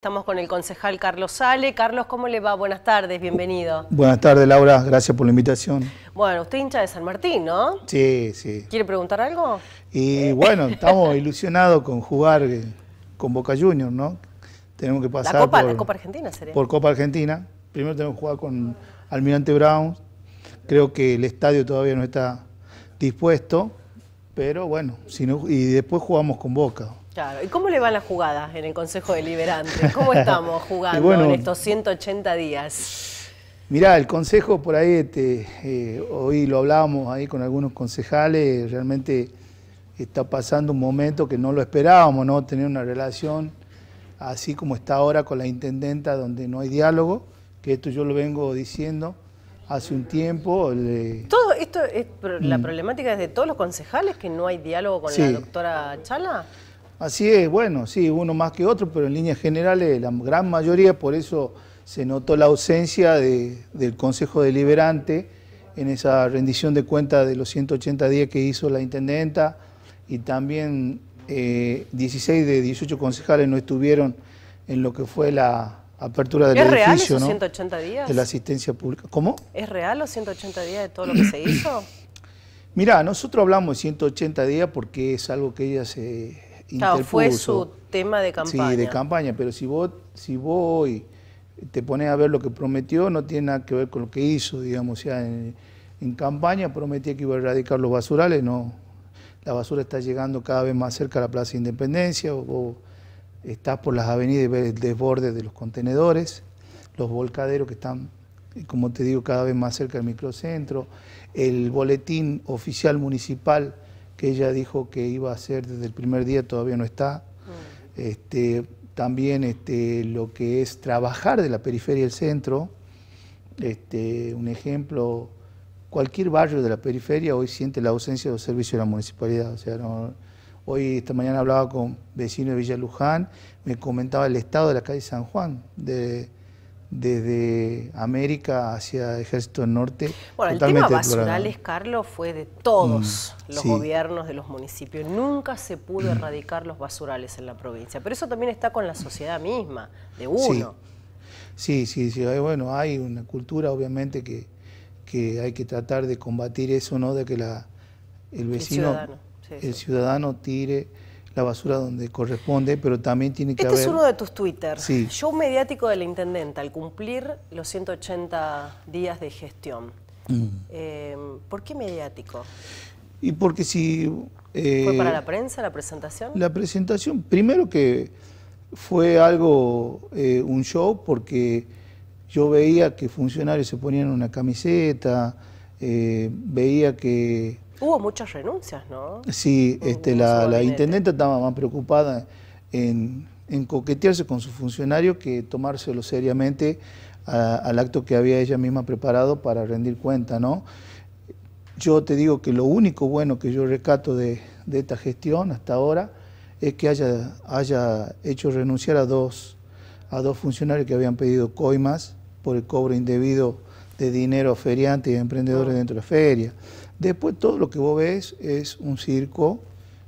Estamos con el concejal Carlos Sale. Carlos, ¿cómo le va? Buenas tardes, bienvenido. Buenas tardes, Laura, gracias por la invitación. Bueno, usted hincha de San Martín, ¿no? Sí, sí. ¿Quiere preguntar algo? Y bueno, estamos ilusionados con jugar eh, con Boca Juniors, ¿no? Tenemos que pasar por, Copa Argentina, sería. Por Copa Argentina. Primero tenemos que jugar con Almirante Brown. Creo que el estadio todavía no está dispuesto, pero bueno, y después jugamos con Boca. ¿y cómo le van las jugadas en el Consejo Deliberante? ¿Cómo estamos jugando en estos 180 días? Mirá, el Consejo por ahí, este, eh, hoy lo hablábamos ahí con algunos concejales, realmente está pasando un momento que no lo esperábamos, ¿no? Tener una relación así como está ahora con la intendenta, donde no hay diálogo, que esto yo lo vengo diciendo hace un tiempo. Todo esto es la mm. problemática es de todos los concejales que no hay diálogo con la doctora Chala. Así es, bueno, sí, uno más que otro, pero en líneas generales la gran mayoría, por eso se notó la ausencia del Consejo Deliberante en esa rendición de cuenta de los 180 días que hizo la Intendenta y también 16 eh, de 18 concejales no estuvieron en lo que fue la apertura del ¿Es real esos 180 días? De la asistencia pública. ¿Cómo? ¿Es real los 180 días de todo lo que se hizo? Mira, nosotros hablamos de 180 días porque es algo que ella se fue su tema de campaña. Sí, de campaña, pero si vos, si vos hoy te pones a ver lo que prometió, no tiene nada que ver con lo que hizo, digamos, ya en, campaña prometía que iba a erradicar los basurales, no. La basura está llegando cada vez más cerca a la Plaza Independencia, o estás por las avenidas y ves el desborde de los contenedores, los volcaderos que están, eh, como te digo, cada vez más cerca del microcentro, el boletín oficial municipal que ella dijo que iba a hacer desde el primer día, todavía no está. Mm. este, también este, lo que es trabajar de la periferia al centro. Este, un ejemplo, cualquier barrio de la periferia hoy siente la ausencia de los servicios de la municipalidad. O sea, hoy, esta mañana hablaba con vecino de Villa Luján, me comentaba el estado de la calle San Juan, de, desde América hacia Ejército del Norte. Bueno, el tema basurales, Carlos, fue de todos mm, los gobiernos de los municipios. Nunca se pudo mm. erradicar los basurales en la provincia, pero eso también está con la sociedad misma, de uno. Sí, sí, sí. Eh, bueno, hay una cultura, obviamente, que, que hay que tratar de combatir eso, ¿no? De que la, el vecino, el ciudadano tire la basura donde corresponde, pero también tiene que ver haber... Este es uno de tus twitters, Sí. Show mediático de la intendenta al cumplir los 180 días de gestión. Mm. Em, ¿Por qué mediático? Y porque si... Eh, ¿Fue para la prensa la presentación? La presentación, primero que fue algo, eh, un show, porque yo veía que funcionarios se ponían una camiseta, eh, veía que Hubo muchas renuncias, ¿no? Sí, este, la, intendente estaba más preocupada en, coquetearse con su funcionario que tomárselo seriamente al acto que había ella misma preparado para rendir cuenta, ¿no? Yo te digo que lo único bueno que yo recato de, esta gestión hasta ahora es que haya, haya hecho renunciar a dos, a dos funcionarios que habían pedido coimas por el cobro indebido de dinero a feriantes y emprendedores ah. dentro de la feria. Después todo lo que vos ves es un circo.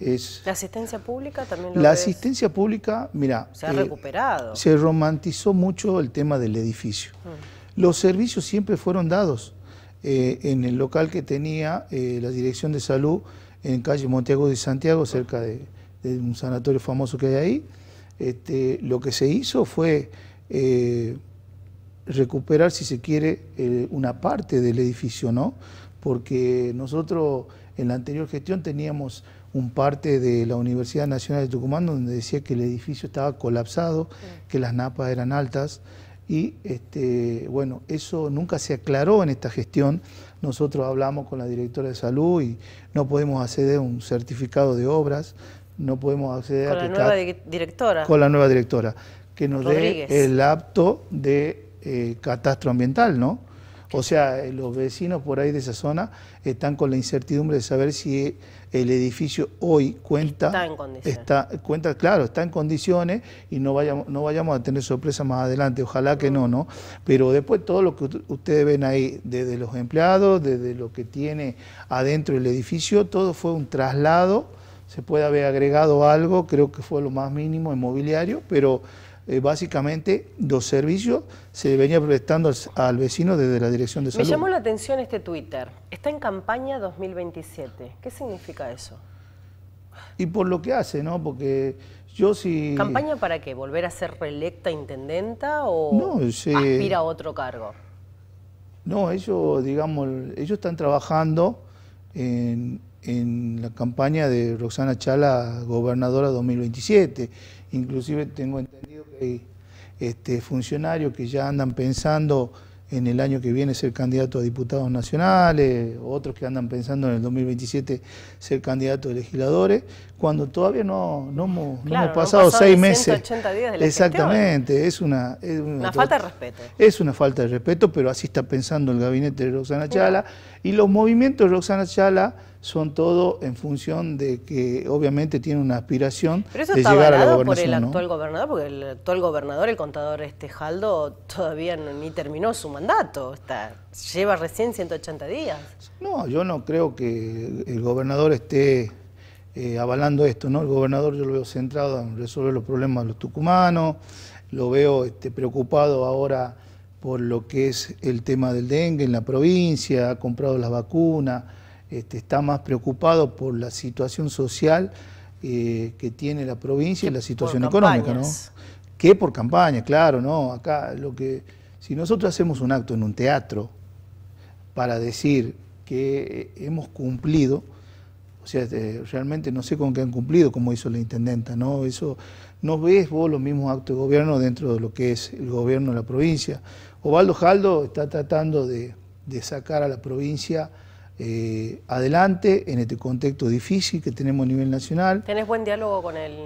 Es... ¿La asistencia pública también lo La asistencia pública, mira... Se ha eh, recuperado. Se romantizó mucho el tema del edificio. Mm. Los servicios siempre fueron dados. Eh, en el local que tenía eh, la Dirección de Salud en calle Monteago de Santiago, cerca de, un sanatorio famoso que hay ahí, este, lo que se hizo fue recuperar, si se quiere, una parte del edificio, ¿no? porque nosotros en la anterior gestión teníamos un parte de la Universidad Nacional de Tucumán donde decía que el edificio estaba colapsado, que las napas eran altas y este, bueno, eso nunca se aclaró en esta gestión. Nosotros hablamos con la directora de salud y no podemos acceder a un certificado de obras, no podemos acceder con a... Con la nueva directora. Con la nueva directora, que nos dé el apto de eh, catastro ambiental, ¿no? O sea, eh, los vecinos por ahí de esa zona están con la incertidumbre de saber si eh, el edificio hoy cuenta... Está en condiciones. cuenta, claro, está en condiciones y no vayamos, no vayamos a tener sorpresa más adelante, ojalá que no, ¿no? Pero después todo lo que ustedes ven ahí, desde los empleados, desde lo que tiene adentro el edificio, todo fue un traslado, se puede haber agregado algo, creo que fue lo más mínimo inmobiliario, pero eh, básicamente los servicios se venía prestando al, vecino desde la Dirección de Salud. Me llamó la atención este Twitter. Está en campaña 2027. ¿Qué significa eso? Y por lo que hace, ¿no? Porque yo si... ¿Campaña para qué? ¿Volver a ser reelecta intendenta o no, aspira a otro cargo? No, ellos, digamos, ellos están trabajando en en la campaña de Roxana Chala, gobernadora 2027. Inclusive tengo entendido que hay este, funcionarios que ya andan pensando en el año que viene ser candidato a diputados nacionales, otros que andan pensando en el 2027 ser candidato a legisladores, cuando todavía no, hemos, pasado, seis meses. Exactamente, es una... falta de respeto. Es una falta de respeto, pero así está pensando el gabinete de Roxana Chala. Y los movimientos de Roxana Chala son todo en función de que obviamente tiene una aspiración de llegar a la gobernación. por el actual gobernador, porque el actual gobernador, el contador este Jaldo, todavía ni terminó su mandato, está, lleva recién 180 días. No, yo no creo que el gobernador esté eh, avalando esto, ¿no? El gobernador yo lo veo centrado en resolver los problemas de los tucumanos, lo veo este, preocupado ahora por lo que es el tema del dengue en la provincia, ha comprado las vacunas, este, está más preocupado por la situación social eh, que tiene la provincia y la situación económica, ¿no? Que por campaña, claro, ¿no? Acá lo que. Si nosotros hacemos un acto en un teatro para decir que hemos cumplido, o sea, este, realmente no sé con qué han cumplido, como hizo la intendenta, ¿no? Eso, no ves vos los mismos actos de gobierno dentro de lo que es el gobierno de la provincia. Ovaldo Jaldo está tratando de sacar a la provincia eh, adelante en este contexto difícil que tenemos a nivel nacional. ¿Tenés buen diálogo con el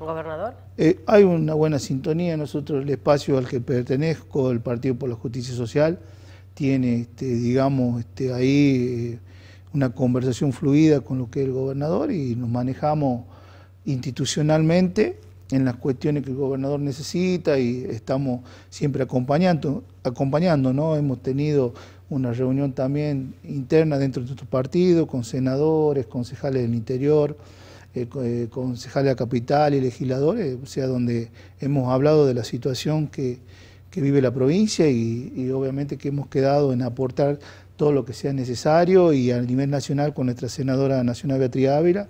gobernador? Eh, hay una buena sintonía. Nosotros, el espacio al que pertenezco, el Partido por la Justicia Social, tiene, este, digamos, este, ahí eh, una conversación fluida con lo que es el gobernador y nos manejamos institucionalmente en las cuestiones que el gobernador necesita y estamos siempre acompañando, acompañando ¿no? Hemos tenido una reunión también interna dentro de tu partido, con senadores, concejales del interior, eh, eh, concejales de la capital y legisladores, o sea, donde hemos hablado de la situación que, vive la provincia y, obviamente que hemos quedado en aportar todo lo que sea necesario y a nivel nacional con nuestra senadora nacional Beatriz Ávila,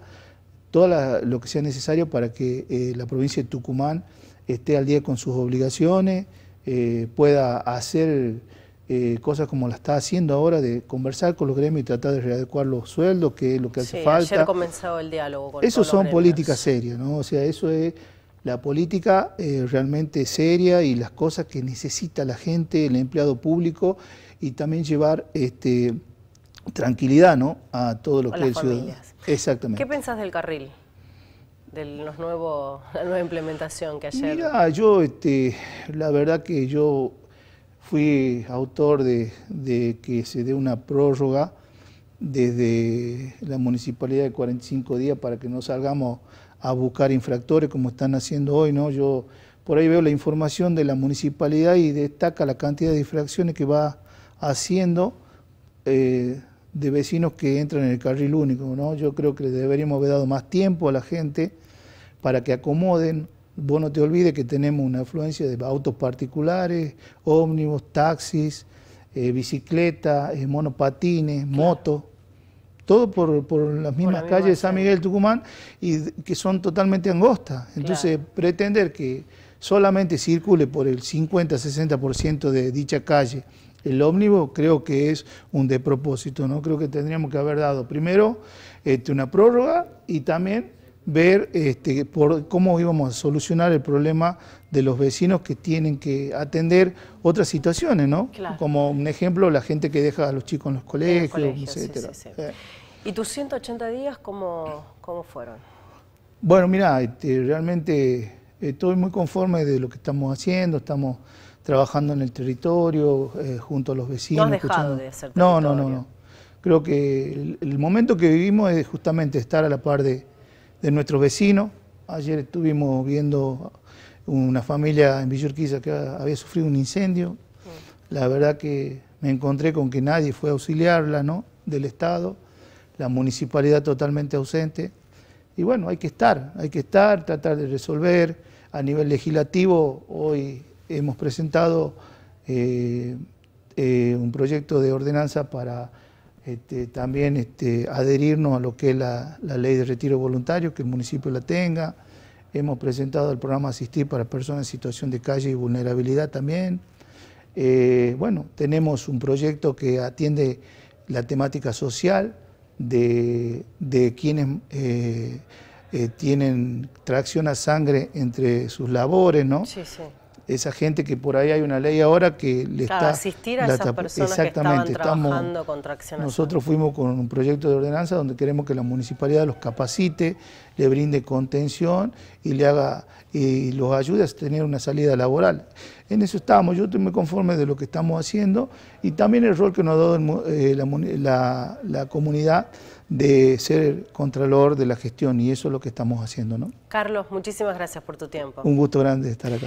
todo lo que sea necesario para que eh, la provincia de Tucumán esté al día con sus obligaciones, pueda hacer eh, cosas como la está haciendo ahora de conversar con los gremios y tratar de readecuar los sueldos, que es lo que hace sí, falta. Ayer comenzado el diálogo con Eso son políticas serias, ¿no? O sea, eso es la política eh, realmente seria y las cosas que necesita la gente, el empleado público y también llevar este, tranquilidad, ¿no? A todos los que es Exactamente. ¿Qué pensás del carril? de los la nueva implementación que ayer... Mira, yo, este, la verdad que yo fui autor de, que se dé una prórroga desde la municipalidad de 45 días para que no salgamos a buscar infractores como están haciendo hoy, ¿no? Yo por ahí veo la información de la municipalidad y destaca la cantidad de infracciones que va haciendo eh, de vecinos que entran en el carril único, ¿no? Yo creo que deberíamos haber dado más tiempo a la gente para que acomoden vos no te olvides que tenemos una afluencia de autos particulares, ómnibus, taxis, eh, bicicletas, eh, monopatines, motos, todo por, las mismas calles de San Miguel Tucumán y que son totalmente angostas. Entonces, pretender que solamente circule por el 50-60% de dicha calle el ómnibus creo que es un despropósito, ¿no? Creo que tendríamos que haber dado primero este, una prórroga y también ver este, por cómo íbamos a solucionar el problema de los vecinos que tienen que atender otras situaciones, ¿no? Como un ejemplo, la gente que deja a los chicos en los colegios, Sí, eh. ¿Y tus 180 días cómo, fueron? Bueno, mira, este, realmente eh, estoy muy conforme de lo que estamos haciendo, estamos trabajando en el territorio, eh, junto a los vecinos. No dejado de hacer No, no, no, Creo que el momento que vivimos es justamente estar a la par de de nuestros vecinos. Ayer estuvimos viendo una familia en Villurquiza que había sufrido un incendio. La verdad que me encontré con que nadie fue a auxiliarla, ¿no? Del Estado, la municipalidad totalmente ausente. Y bueno, hay que estar, hay que estar, tratar de resolver. A nivel legislativo, hoy hemos presentado eh, eh, un proyecto de ordenanza para este, también este, adherirnos a lo que es la, ley de retiro voluntario, que el municipio la tenga. Hemos presentado el programa Asistir para personas en situación de calle y vulnerabilidad también. Eh, bueno, tenemos un proyecto que atiende la temática social de, quienes eh, eh, tienen tracción a sangre entre sus labores, ¿no? Sí, sí esa gente que por ahí hay una ley ahora que le está... asistir a esas personas exactamente, que trabajando estamos, Nosotros fuimos con un proyecto de ordenanza donde queremos que la municipalidad los capacite, le brinde contención y le haga y los ayude a tener una salida laboral. En eso estamos, yo estoy muy conforme de lo que estamos haciendo y también el rol que nos ha dado eh, la, comunidad de ser contralor de la gestión y eso es lo que estamos haciendo. ¿no? Carlos, muchísimas gracias por tu tiempo. Un gusto grande estar acá.